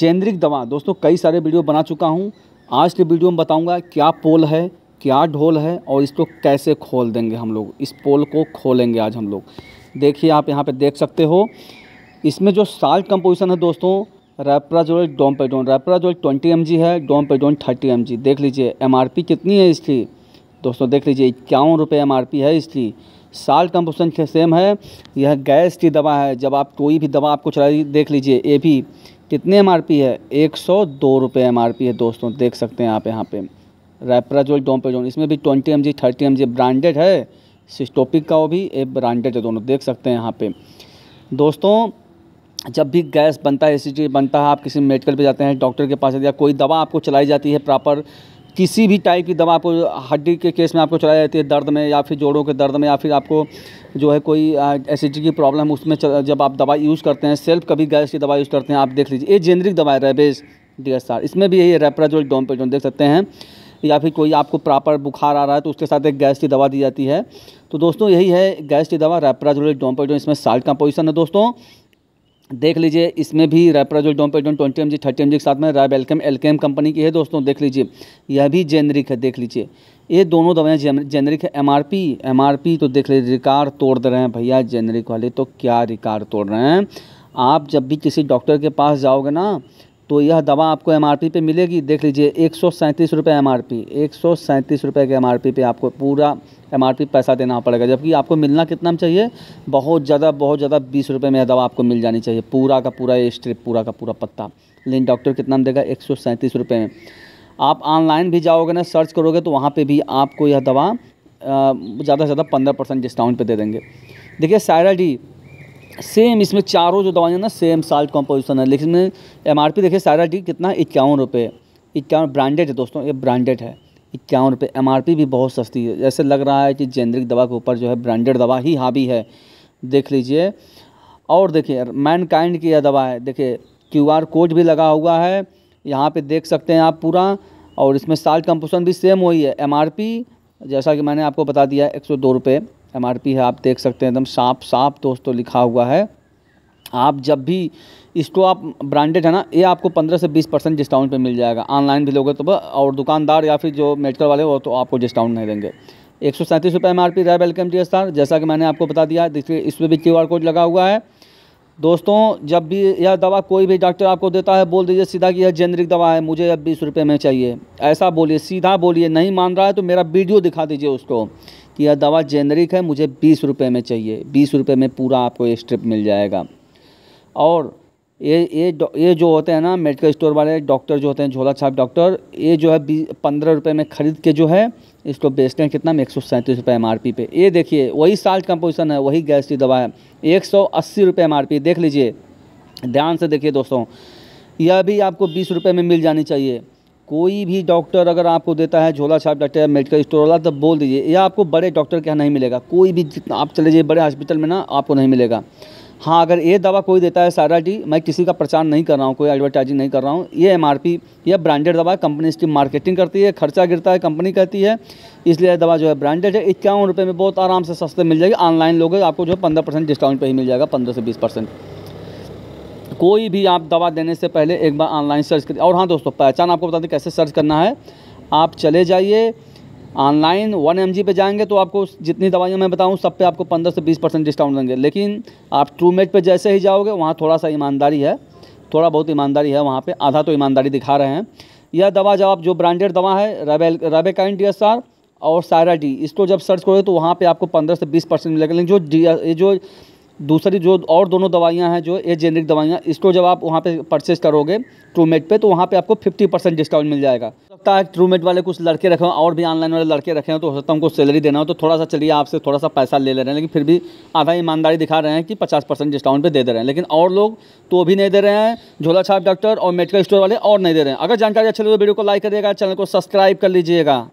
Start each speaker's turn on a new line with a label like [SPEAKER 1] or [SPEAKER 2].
[SPEAKER 1] generic दवा दोस्तों कई सारे वीडियो बना चुका हूँ आज के वीडियो में बताऊँगा क्या पोल है क्या ढोल है और इसको कैसे खोल देंगे हम लोग इस पोल को खोलेंगे आज हम लोग देखिए आप यहाँ पे देख सकते हो इसमें जो साल्ट कंपोजिशन है दोस्तों डोम डोमपेडोन रेपराजोल 20 एम है डोमपेडोन 30 एम देख लीजिए एम कितनी है इसकी दोस्तों देख लीजिए इक्यावन रुपये एम है इसकी साल्ट कंपोजिशन सेम है यह गैस की दवा है जब आप कोई भी दवा आपको चला देख लीजिए ए भी कितने एम है एक सौ दो रुपये एम है दोस्तों देख सकते हैं आप यहाँ पे रेपराजोल डोम्पेजोल इसमें भी twenty M G thirty M G branded है सिस्टोपिक का वो भी ए ब्रांडेड है दोनों देख सकते हैं यहाँ पे दोस्तों जब भी गैस बनता है एसिडिटी बनता है आप किसी मेडिकल पे जाते हैं डॉक्टर के पास या कोई दवा आपको चलाई जाती है प्रॉपर किसी भी टाइप की दवा आपको हड्डी के केस में आपको चलाई जाती है दर्द में या फिर जोड़ों के दर्द में या फिर आपको जो है कोई एसिडिटी की प्रॉब्लम उसमें जब आप दवा यूज़ करते हैं सेल्फ कभी गैस की दवा यूज़ करते हैं आप देख लीजिए ये जेनरिक दवा है रेबेज डी एस आर इसमें भी यही रेपराजोल डोमपेजोन देख सकते हैं या फिर कोई आपको प्रॉपर बुखार आ रहा है तो उसके साथ एक गैस की दवा दी जाती है तो दोस्तों यही है गैस की दवा रेपराजोल डोमपेजोन इसमें साल्ट का पोजिशन है दोस्तों देख लीजिए इसमें भी rabeprazole domperidone twenty M G thirty M G के साथ में राय के एम कंपनी की है दोस्तों देख लीजिए यह भी जेनरिक है देख लीजिए ये दोनों दवाइयाँ जेनरिक है M M R P R P तो देख लीजिए रिकार तोड़ दे रहे हैं भैया जेनरिक वाले तो क्या रिकार तोड़ रहे हैं आप जब भी किसी डॉक्टर के पास जाओगे ना तो यह दवा आपको एम आर पी पे मिलेगी देख लीजिए एक सौ सैंतीस रुपये एम आर पी एक सौ सैंतीस रुपये के एम आर पी पे आपको पूरा एम आर पी पैसा देना पड़ेगा जबकि आपको मिलना कितना चाहिए बहुत ज़्यादा बहुत ज़्यादा बीस रुपये में यह दवा आपको मिल जानी चाहिए पूरा का पूरा ये स्ट्रिप पूरा का पूरा पत्ता लेकिन डॉक्टर कितना में देगा एक सौ सैंतीस रुपये में आप ऑनलाइन भी जाओगे ना सर्च करोगे तो वहाँ पर भी आपको यह दवा ज़्यादा से ज़्यादा पंद्रह परसेंट डिस्काउंट पर दे देंगे देखिए सायरा डी सेम इसमें चारों जो दवाइयाँ ना सेम साल्ट कॉम्पोजिशन है लेकिन एम आर पी देखिए सारा डी कितना इक्यावन रुपये इक्यावन ब्रांडेड है दोस्तों ये ब्रांडेड है इक्यावन रुपये एम आर पी भी बहुत सस्ती है जैसे लग रहा है कि जेनरिक दवा के ऊपर जो है ब्रांडेड दवा ही हावी है देख लीजिए और देखिए मैन काइंड की यह दवा है देखिए क्यू आर कोड भी लगा हुआ है यहाँ पर देख सकते हैं आप पूरा और इसमें साल्ट कंपोजिशन भी सेम वही है एम आर पी जैसा कि मैंने आपको बता दिया एक सौ दो रुपये पी है आप देख सकते हैं एकदम साफ साफ दोस्तों लिखा हुआ है आप जब भी इसको आप ब्रांडेड है ना ये आपको 15 से 20 परसेंट डिस्काउंट पे मिल जाएगा ऑनलाइन भी लोगे तो और दुकानदार या फिर जो मेडिकल वाले हो तो आपको डिस्काउंट नहीं देंगे एक सौ सैंतीस रुपये एम आर पी रैब एल के जैसा कि मैंने आपको बता दिया देखिए इस पर भी क्यू आर कोड लगा हुआ है दोस्तों जब भी यह दवा कोई भी डॉक्टर आपको देता है बोल दीजिए सीधा कि यह जेनरिक दवा है मुझे अब बीस रुपये में चाहिए ऐसा बोलिए सीधा बोलिए नहीं मान रहा है तो मेरा वीडियो दिखा दीजिए उसको कि यह दवा जेनरिक है मुझे बीस रुपये में चाहिए बीस रुपये में पूरा आपको स्ट्रिप मिल जाएगा और ये ये ये जो होते हैं ना मेडिकल स्टोर वाले डॉक्टर जो होते हैं झोला छाप डॉक्टर ये जो है बीस पंद्रह रुपये में ख़रीद के जो है इसको बेचते हैं कितना में एक सौ सैंतीस रुपये एम आर पी पे ये देखिए वही साल्ट कंपोजिशन है वही गैस की दवा है एक सौ अस्सी रुपये एम आर पी देख लीजिए ध्यान से देखिए दोस्तों यह भी आपको बीस रुपये में मिल जानी चाहिए कोई भी डॉक्टर अगर आपको देता है झोला छाप डॉक्टर या मेडिकल स्टोर वाला तो बोल दीजिए यह आपको बड़े डॉक्टर के यहाँ नहीं मिलेगा कोई भी जितना आप चले जाइए बड़े हॉस्पिटल में ना आपको नहीं मिलेगा हाँ अगर ये दवा कोई देता है सारा जी मैं किसी का प्रचार नहीं कर रहा हूँ कोई एडवर्टाइजिंग नहीं कर रहा हूँ ये एम आर पी यह ब्रांडेड दवा है कंपनी इसकी मार्केटिंग करती है खर्चा गिरता है कंपनी कहती है इसलिए दवा जो है ब्रांडेड है इक्यावन रुपये में बहुत आराम से सस्ते मिल जाएगी ऑनलाइन लोगे आपको जो है पंद्रह परसेंट डिस्काउंट पर ही मिल जाएगा पंद्रह से बीस परसेंट कोई भी आप दवा देने से पहले एक बार ऑनलाइन सर्च करिए और हाँ दोस्तों पहचान आपको बता दें कैसे सर्च करना है आप चले जाइए ऑनलाइन वन एम पे जाएंगे तो आपको जितनी दवाइयाँ मैं बताऊँ सब पे आपको पंद्रह से बीस परसेंट डिस्काउंट देंगे लेकिन आप ट्रूमेट पे जैसे ही जाओगे वहाँ थोड़ा सा ईमानदारी है थोड़ा बहुत ईमानदारी है वहाँ पे आधा तो ईमानदारी दिखा रहे हैं यह दवा जब आप जो ब्रांडेड दवा है रेबेल रेबेकाइन डी और सायरा डी इसको जब सर्च करोगे तो वहाँ पर आपको पंद्रह से बीस परसेंट मिलेगा लेकिन जो जो दूसरी जो और दोनों दवाइयाँ हैं जो ए जेनरिक दवाइयाँ इसको जब आप वहाँ पे परचेज करोगे ट्रूमेट पे तो वहाँ पे आपको 50 परसेंट डिस्काउंट मिल जाएगा सकता है ट्रूमेट वाले कुछ लड़के रखे हों और भी ऑनलाइन वाले लड़के रखे हों तो हो सकता है उनको सैलरी देना हो तो थोड़ा सा चलिए आपसे थोड़ा सा पैसा ले ले रहे हैं लेकिन फिर भी आधा ईमानदारी दिखा रहे हैं कि पचास परसेंट डिस्काउंट पर दे दे रहे हैं लेकिन और लोग तो भी नहीं दे रहे हैं झोला छाप डॉक्टर और मेडिकल स्टोर वाले और नहीं दे रहे हैं अगर जानकारी अच्छी लगे तो वीडियो को लाइक करिएगा चैनल को सब्सक्राइब कर लीजिएगा